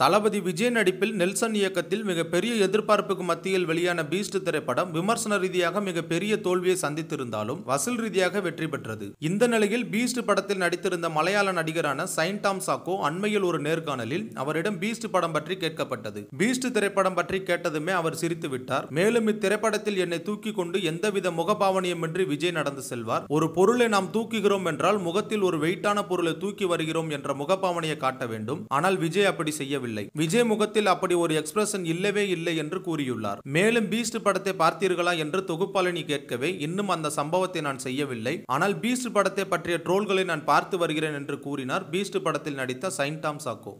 தளபதி விஜய் நடிப்பில் நெல்சன் இயக்கத்தில் மிகப்பெரிய எதிர்பார்ப்புக்கு மத்தியில் வெளியான பீஸ்ட் திரைப்படம் விமர்சன ரீதியாக மிகப்பெரிய தோல்வியை சந்தித்திருந்தாலும் வசூல் ரீதியாக வெற்றி பெற்றது இந்த நிலையில் பீஸ்ட் படத்தில் நடித்திருந்த மலையாள நடிகரான சைன் டாம் சாக்கோ அண்மையில் ஒரு நேர்காணலில் அவரிடம் பீஸ்ட் படம் பற்றி கேட்கப்பட்டது பீஸ்ட் திரைப்படம் பற்றி கேட்டதுமே அவர் சிரித்து விட்டார் மேலும் இத்திரைப்படத்தில் என்னை தூக்கி கொண்டு எந்தவித முகபாவனையுமின்றி விஜய் நடந்து செல்வார் ஒரு பொருளை நாம் தூக்குகிறோம் என்றால் முகத்தில் ஒரு வெயிட்டான பொருளை தூக்கி வருகிறோம் என்ற முகபாவனையை காட்ட வேண்டும் ஆனால் விஜய் அப்படி செய்யவில்லை தெரியவில்லை விஜய் முகத்தில் அப்படி ஒரு எக்ஸ்பிரஷன் இல்லவே இல்லை என்று கூறியுள்ளார் மேலும் பீஸ்ட் படத்தை பார்த்தீர்களா என்று தொகுப்பாளினி கேட்கவே இன்னும் அந்த சம்பவத்தை நான் செய்யவில்லை ஆனால் பீஸ்ட் படத்தை பற்றிய ட்ரோல்களை நான் பார்த்து வருகிறேன் என்று கூறினார் பீஸ்ட் படத்தில் நடித்த சைன்டாம் சாக்கோ